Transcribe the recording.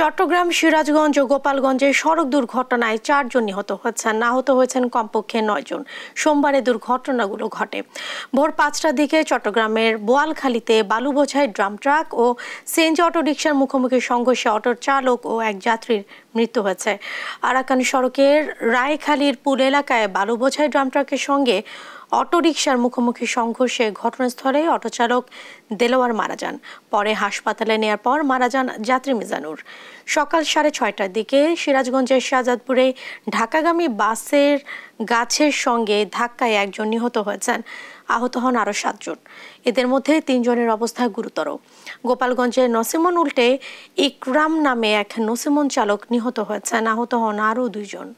চট্টগ্রাম সিরাজগঞ্জ ও গোপালগঞ্জে সড়ক দুর্ঘটনায় চারজন নিহত হয়েছেন আহত হয়েছেন কমপক্ষে নয়জন সোমবারে দুর্ঘটনাগুলো ঘটে ভোর পাঁচটার দিকে চট্টগ্রামের বোয়ালখালীতে বালু বোঝাই ড্রাম ট্রাক ও সিএনজি অটোরিকশার মুখোমুখি সংঘর্ষে অটোর চালক ও এক যাত্রীর মৃত্যু হয়েছে আরাকান সড়কের রায়খালীর পুল এলাকায় বালু বোঝাই ড্রাম ট্রাকের সঙ্গে অটোরিকশার মুখোমুখি সংঘর্ষে ঘটনাস্থলে অটোচালক দেলোয়ার মারা যান পরে হাসপাতালে নেয়ার পর মারা যান যাত্রী মিজানুর সকাল সাড়ে ছয়টার দিকে সিরাজগঞ্জের শাহজাদপুরে ঢাকাগামী বাসের গাছের সঙ্গে ধাক্কায় একজন নিহত হয়েছেন আহত হন আরও সাতজন এদের মধ্যে তিনজনের অবস্থা গুরুতর গোপালগঞ্জের নসিমন উল্টে ইকরাম নামে এক নসিমন চালক নিহত হয়েছেন আহত হন আরও দুইজন